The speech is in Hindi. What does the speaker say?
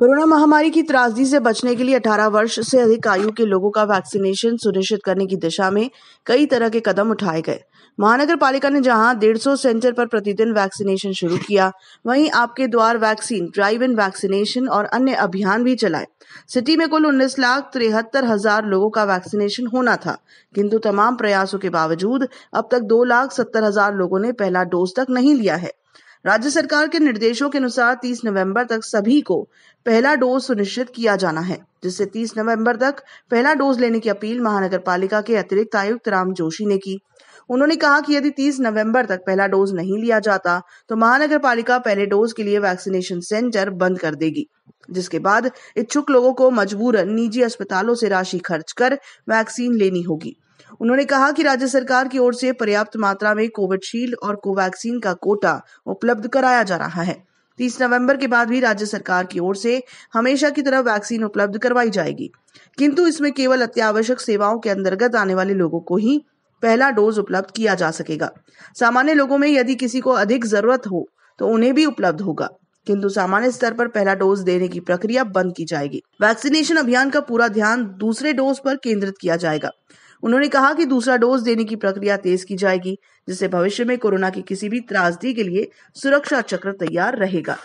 कोरोना महामारी की त्रासदी से बचने के लिए 18 वर्ष से अधिक आयु के लोगों का वैक्सीनेशन सुनिश्चित करने की दिशा में कई तरह के कदम उठाए गए महानगर पालिका ने जहां डेढ़ सौ सेंटर पर प्रतिदिन वैक्सीनेशन शुरू किया वहीं आपके द्वार वैक्सीन ड्राइव इन वैक्सीनेशन और अन्य अभियान भी चलाए सिटी में कुल उन्नीस लाख तिहत्तर हजार लोगों का वैक्सीनेशन होना था किंतु तमाम प्रयासों के बावजूद अब तक दो लाख सत्तर हजार लोगों ने पहला डोज तक नहीं लिया है राज्य सरकार के निर्देशों के अनुसार 30 नवंबर तक सभी को पहला डोज सुनिश्चित किया जाना है जिससे 30 नवंबर तक पहला डोज लेने की अपील महानगर पालिका के अतिरिक्त आयुक्त राम जोशी ने की उन्होंने कहा कि यदि 30 नवंबर तक पहला डोज नहीं लिया जाता तो महानगर पालिका पहले डोज के लिए वैक्सीनेशन सेंटर बंद कर देगी जिसके बाद इच्छुक लोगों को मजबूरन निजी अस्पतालों से राशि खर्च कर वैक्सीन लेनी होगी उन्होंने कहा कि राज्य सरकार की ओर से पर्याप्त मात्रा में कोविडशील्ड और कोवैक्सीन का कोटा उपलब्ध कराया जा रहा है तीस नवंबर के बाद भी राज्य सरकार की ओर से हमेशा की तरह वैक्सीन उपलब्ध करवाई जाएगी किंतु इसमें केवल अत्यावश्यक सेवाओं के अंतर्गत आने वाले लोगों को ही पहला डोज उपलब्ध किया जा सकेगा सामान्य लोगों में यदि किसी को अधिक जरूरत हो तो उन्हें भी उपलब्ध होगा किंतु सामान्य स्तर पर पहला डोज देने की प्रक्रिया बंद की जाएगी वैक्सीनेशन अभियान का पूरा ध्यान दूसरे डोज पर केंद्रित किया जाएगा उन्होंने कहा कि दूसरा डोज देने की प्रक्रिया तेज की जाएगी जिससे भविष्य में कोरोना की किसी भी त्रासदी के लिए सुरक्षा चक्र तैयार रहेगा